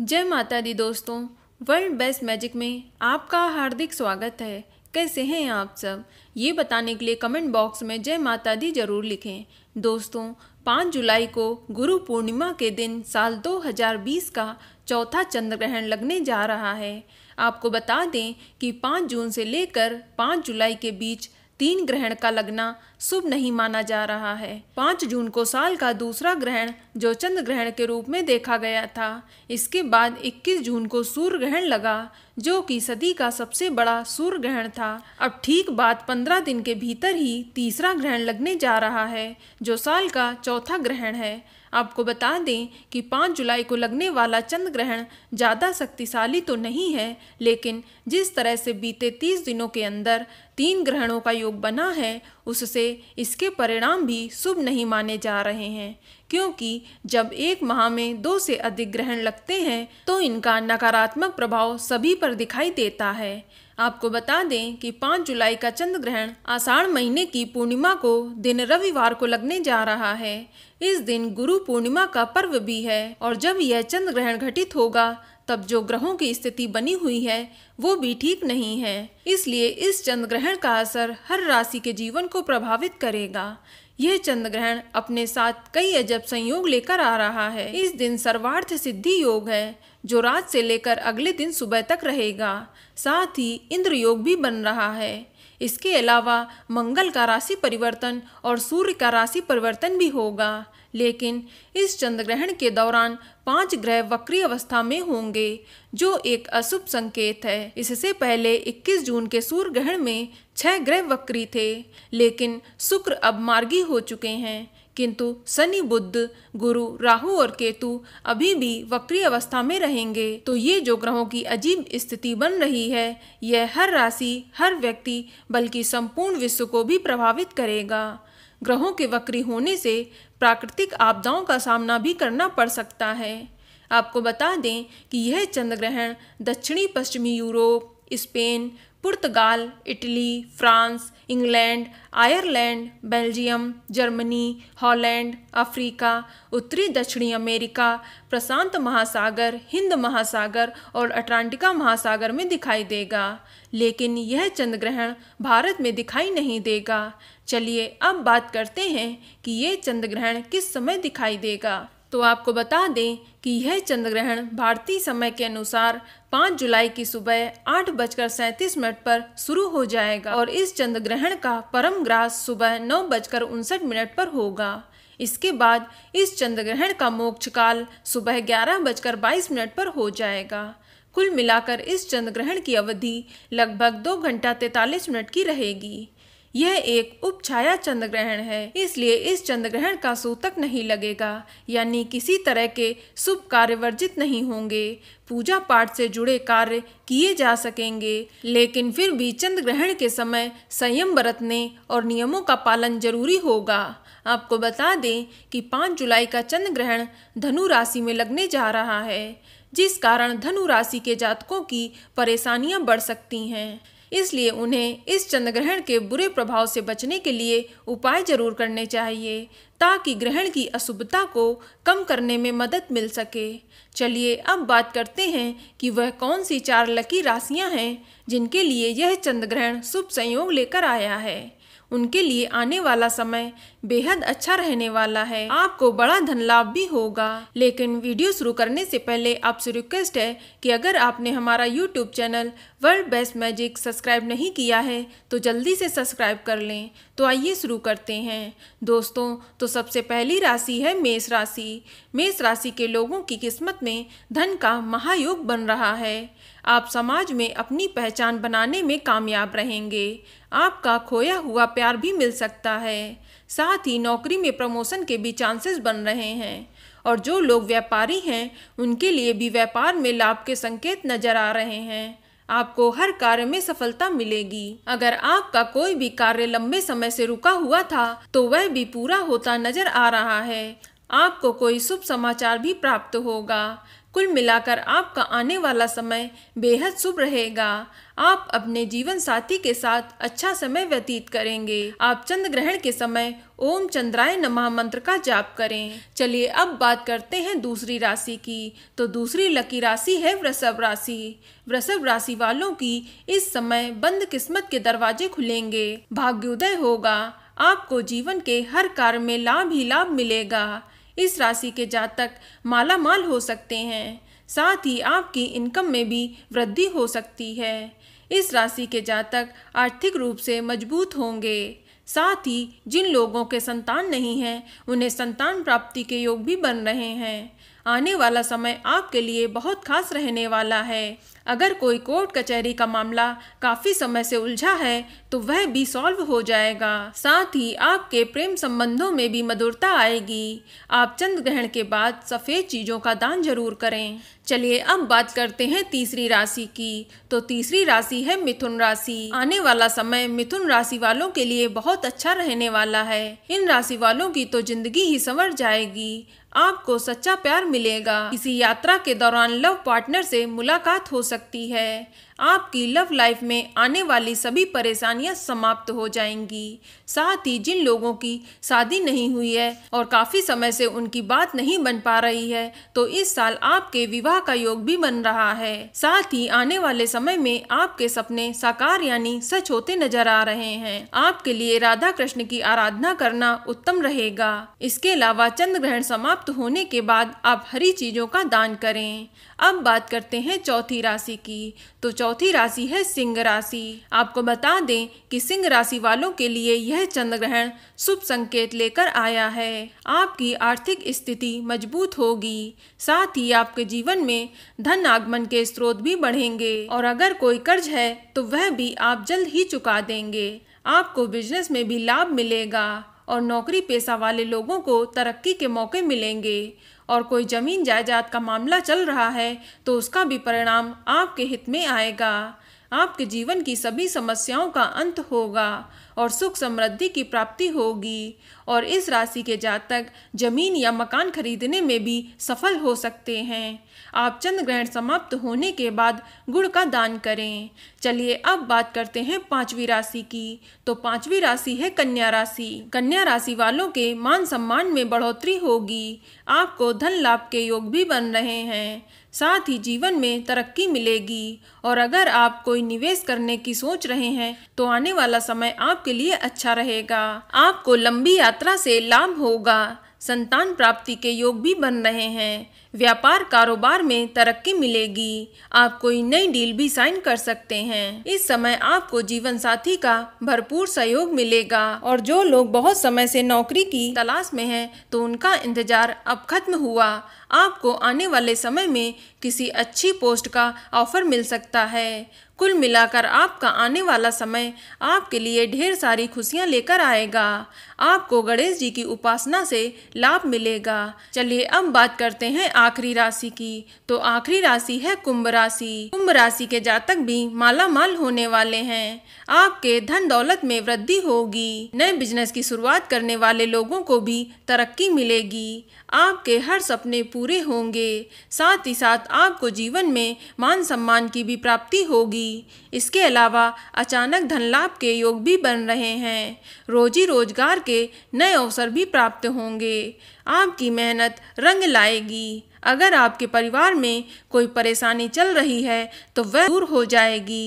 जय माता दी दोस्तों वर्ल्ड बेस्ट मैजिक में आपका हार्दिक स्वागत है कैसे हैं आप सब ये बताने के लिए कमेंट बॉक्स में जय माता दी जरूर लिखें दोस्तों 5 जुलाई को गुरु पूर्णिमा के दिन साल 2020 का चौथा चंद्र ग्रहण लगने जा रहा है आपको बता दें कि 5 जून से लेकर 5 जुलाई के बीच तीन ग्रहण का लगना शुभ नहीं माना जा रहा है पाँच जून को साल का दूसरा ग्रहण जो चंद्र ग्रहण के रूप में देखा गया था इसके बाद 21 जून को सूर्य ग्रहण लगा जो कि सदी का सबसे बड़ा सूर्य ग्रहण था अब ठीक बात 15 दिन के भीतर ही तीसरा ग्रहण लगने जा रहा है जो साल का चौथा ग्रहण है आपको बता दें कि 5 जुलाई को लगने वाला चंद्र ग्रहण ज़्यादा शक्तिशाली तो नहीं है लेकिन जिस तरह से बीते 30 दिनों के अंदर तीन ग्रहणों का योग बना है उससे इसके परिणाम भी शुभ नहीं माने जा रहे हैं क्योंकि जब एक माह में दो से अधिक ग्रहण लगते हैं तो इनका नकारात्मक प्रभाव सभी पर दिखाई देता है आपको बता दें कि 5 जुलाई का चंद्र ग्रहण आषाढ़ महीने की पूर्णिमा को दिन रविवार को लगने जा रहा है इस दिन गुरु पूर्णिमा का पर्व भी है और जब यह चंद्र ग्रहण घटित होगा तब जो ग्रहों की स्थिति बनी हुई है वो भी ठीक नहीं है इसलिए इस चंद्र ग्रहण का असर हर राशि के जीवन को प्रभावित करेगा यह चंद्र ग्रहण अपने साथ कई अजब संयोग लेकर आ रहा है इस दिन सर्वार्थ सिद्धि योग है जो रात से लेकर अगले दिन सुबह तक रहेगा साथ ही इंद्र योग भी बन रहा है इसके अलावा मंगल का राशि परिवर्तन और सूर्य का राशि परिवर्तन भी होगा लेकिन इस चंद्र ग्रहण के दौरान पांच ग्रह वक्री अवस्था में होंगे जो एक अशुभ संकेत है इससे पहले 21 जून के सूर्य ग्रहण में छह ग्रह वक्री थे लेकिन शुक्र अब मार्गी हो चुके हैं किंतु शनि बुद्ध गुरु राहु और केतु अभी भी वक्री अवस्था में रहेंगे तो ये जो ग्रहों की अजीब स्थिति बन रही है यह हर राशि हर व्यक्ति बल्कि संपूर्ण विश्व को भी प्रभावित करेगा ग्रहों के वक्री होने से प्राकृतिक आपदाओं का सामना भी करना पड़ सकता है आपको बता दें कि यह चंद्र ग्रहण दक्षिणी पश्चिमी यूरोप स्पेन पुर्तगाल Italy France England Ireland Belgium Germany Holland Africa उत्तरी दक्षिणी अमेरिका प्रशांत महासागर हिंद महासागर और अटलांटिका महासागर में दिखाई देगा लेकिन यह चंद्रग्रहण भारत में दिखाई नहीं देगा चलिए अब बात करते हैं कि ये चंद्रग्रहण किस समय दिखाई देगा तो आपको बता दें कि यह चंद्रग्रहण भारतीय समय के अनुसार 5 जुलाई की सुबह आठ बजकर सैंतीस मिनट पर शुरू हो जाएगा और इस चंद्रग्रहण का परम ग्रास सुबह नौ बजकर उनसठ मिनट पर होगा इसके बाद इस चंद्रग्रहण का मोक्ष काल सुबह ग्यारह बजकर बाईस मिनट पर हो जाएगा कुल मिलाकर इस चंद्रग्रहण की अवधि लगभग दो घंटा तैंतालीस मिनट की रहेगी यह एक उपछाया चंद्र ग्रहण है इसलिए इस चंद्र ग्रहण का सूतक नहीं लगेगा यानी किसी तरह के शुभ कार्य वर्जित नहीं होंगे पूजा पाठ से जुड़े कार्य किए जा सकेंगे लेकिन फिर भी चंद्र ग्रहण के समय संयम बरतने और नियमों का पालन जरूरी होगा आपको बता दें कि 5 जुलाई का चंद्र ग्रहण धनु राशि में लगने जा रहा है जिस कारण धनु राशि के जातकों की परेशानियां बढ़ सकती हैं इसलिए उन्हें इस चंद्रग्रहण के बुरे प्रभाव से बचने के लिए उपाय जरूर करने चाहिए ताकि ग्रहण की अशुभता को कम करने में मदद मिल सके चलिए अब बात करते हैं कि वह कौन सी चार लकी राशियां हैं जिनके लिए यह चंद्रग्रहण शुभ संयोग लेकर आया है उनके लिए आने वाला समय बेहद अच्छा रहने वाला है आपको बड़ा धन लाभ भी होगा लेकिन वीडियो शुरू करने से पहले आपसे रिक्वेस्ट है कि अगर आपने हमारा YouTube channel world best magic subscribe नहीं किया है तो जल्दी से सब्सक्राइब कर लें तो आइए शुरू करते हैं दोस्तों तो सबसे पहली राशि है मेष राशि मेष राशि के लोगों की किस्मत में धन का महायोग बन रहा है आप समाज में अपनी पहचान बनाने में कामयाब रहेंगे आपका खोया हुआ प्यार भी मिल सकता है साथ ही नौकरी में प्रमोशन के भी चांसेस बन रहे हैं और जो लोग व्यापारी हैं उनके लिए भी व्यापार में लाभ के संकेत नज़र आ रहे हैं आपको हर कार्य में सफलता मिलेगी अगर आपका कोई भी कार्य लंबे समय से रुका हुआ था तो वह भी पूरा होता नजर आ रहा है आपको कोई शुभ समाचार भी प्राप्त होगा कुल मिलाकर आपका आने वाला समय बेहद शुभ रहेगा आप अपने जीवन साथी के साथ अच्छा समय व्यतीत करेंगे आप चंद्र ग्रहण के समय ओम चंद्राय नमः मंत्र का जाप करें चलिए अब बात करते हैं दूसरी राशि की तो दूसरी लकी राशि है वृषभ राशि वृषभ राशि वालों की इस समय बंद किस्मत के दरवाजे खुलेंगे भाग्योदय होगा आपको जीवन के हर कार्य में लाभ ही लाभ मिलेगा इस राशि के जातक माला माल हो सकते हैं साथ ही आपकी इनकम में भी वृद्धि हो सकती है इस राशि के जातक आर्थिक रूप से मजबूत होंगे साथ ही जिन लोगों के संतान नहीं हैं उन्हें संतान प्राप्ति के योग भी बन रहे हैं आने वाला समय आपके लिए बहुत खास रहने वाला है अगर कोई कोर्ट कचहरी का मामला काफ़ी समय से उलझा है तो वह भी सॉल्व हो जाएगा साथ ही आपके प्रेम संबंधों में भी मधुरता आएगी आप चंद्र ग्रहण के बाद सफ़ेद चीज़ों का दान जरूर करें चलिए अब बात करते हैं तीसरी राशि की तो तीसरी राशि है मिथुन राशि आने वाला समय मिथुन राशि वालों के लिए बहुत अच्छा रहने वाला है इन राशि वालों की तो जिंदगी ही संवर जाएगी आपको सच्चा प्यार मिलेगा किसी यात्रा के दौरान लव पार्टनर से मुलाकात हो सकती सकती है आपकी लव लाइफ में आने वाली सभी परेशानियां समाप्त हो जाएंगी साथ ही जिन लोगों की शादी नहीं हुई है और काफ़ी समय से उनकी बात नहीं बन पा रही है तो इस साल आपके विवाह का योग भी बन रहा है साथ ही आने वाले समय में आपके सपने साकार यानी सच होते नजर आ रहे हैं आपके लिए राधा कृष्ण की आराधना करना उत्तम रहेगा इसके अलावा चंद्र ग्रहण समाप्त होने के बाद आप हरी चीजों का दान करें अब बात करते हैं चौथी राशि की तो चौ चौथी राशि है सिंह राशि आपको बता दें कि सिंह राशि वालों के लिए यह चंद्र ग्रहण शुभ संकेत लेकर आया है आपकी आर्थिक स्थिति मजबूत होगी साथ ही आपके जीवन में धन आगमन के स्रोत भी बढ़ेंगे और अगर कोई कर्ज है तो वह भी आप जल्द ही चुका देंगे आपको बिजनेस में भी लाभ मिलेगा और नौकरी पेशा वाले लोगों को तरक्की के मौके मिलेंगे और कोई ज़मीन जायदाद का मामला चल रहा है तो उसका भी परिणाम आपके हित में आएगा आपके जीवन की सभी समस्याओं का अंत होगा और सुख समृद्धि की प्राप्ति होगी और इस राशि के जातक जमीन या मकान खरीदने में भी सफल हो सकते हैं आप चंद्र ग्रहण समाप्त होने के बाद गुड़ का दान करें चलिए अब बात करते हैं पांचवी राशि की तो पांचवी राशि है कन्या राशि कन्या राशि वालों के मान सम्मान में बढ़ोतरी होगी आपको धन लाभ के योग भी बन रहे हैं साथ ही जीवन में तरक्की मिलेगी और अगर आप कोई निवेश करने की सोच रहे हैं तो आने वाला समय आपके लिए अच्छा रहेगा आपको लंबी यात्रा से लाभ होगा संतान प्राप्ति के योग भी बन रहे हैं व्यापार कारोबार में तरक्की मिलेगी आप कोई नई डील भी साइन कर सकते हैं इस समय आपको जीवन साथी का भरपूर सहयोग मिलेगा और जो लोग बहुत समय से नौकरी की तलाश में हैं तो उनका इंतजार अब खत्म हुआ आपको आने वाले समय में किसी अच्छी पोस्ट का ऑफर मिल सकता है कुल मिलाकर आपका आने वाला समय आपके लिए ढेर सारी खुशियां लेकर आएगा आपको गणेश जी की उपासना से लाभ मिलेगा चलिए अब बात करते हैं आप आखिरी राशि की तो आखिरी राशि है कुंभ राशि कुंभ राशि के जातक भी माला माल होने वाले हैं आपके धन दौलत में वृद्धि होगी नए बिजनेस की शुरुआत करने वाले लोगों को भी तरक्की मिलेगी आपके हर सपने पूरे होंगे साथ ही साथ आपको जीवन में मान सम्मान की भी प्राप्ति होगी इसके अलावा अचानक धन लाभ के योग भी बन रहे हैं रोजी रोजगार के नए अवसर भी प्राप्त होंगे आपकी मेहनत रंग लाएगी अगर आपके परिवार में कोई परेशानी चल रही है तो वह दूर हो जाएगी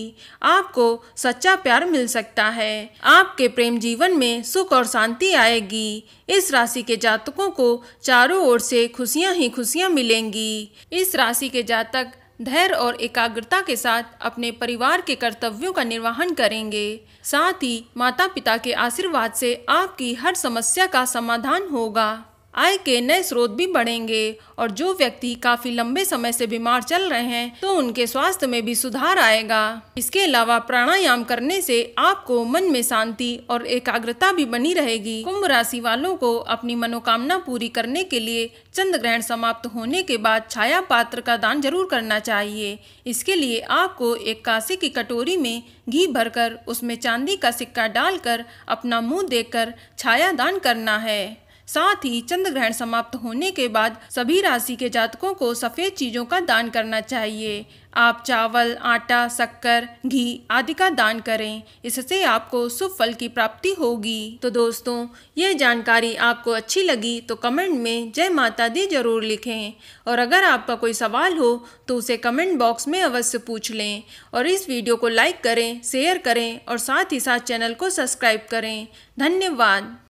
आपको सच्चा प्यार मिल सकता है आपके प्रेम जीवन में सुख और शांति आएगी इस राशि के जातकों को चारों ओर से खुशियां ही खुशियां मिलेंगी इस राशि के जातक धैर्य और एकाग्रता के साथ अपने परिवार के कर्तव्यों का निर्वहन करेंगे साथ ही माता पिता के आशीर्वाद से आपकी हर समस्या का समाधान होगा आय के नए स्रोत भी बढ़ेंगे और जो व्यक्ति काफ़ी लंबे समय से बीमार चल रहे हैं तो उनके स्वास्थ्य में भी सुधार आएगा इसके अलावा प्राणायाम करने से आपको मन में शांति और एकाग्रता भी बनी रहेगी कुंभ राशि वालों को अपनी मनोकामना पूरी करने के लिए चंद्र ग्रहण समाप्त होने के बाद छाया पात्र का दान जरूर करना चाहिए इसके लिए आपको एक कासे की कटोरी में घी भरकर उसमें चांदी का सिक्का डालकर अपना मुंह देखकर छाया दान करना है साथ ही चंद्र ग्रहण समाप्त होने के बाद सभी राशि के जातकों को सफ़ेद चीज़ों का दान करना चाहिए आप चावल आटा शक्कर घी आदि का दान करें इससे आपको शुभ फल की प्राप्ति होगी तो दोस्तों ये जानकारी आपको अच्छी लगी तो कमेंट में जय माता दी जरूर लिखें और अगर आपका कोई सवाल हो तो उसे कमेंट बॉक्स में अवश्य पूछ लें और इस वीडियो को लाइक करें शेयर करें और साथ ही साथ चैनल को सब्सक्राइब करें धन्यवाद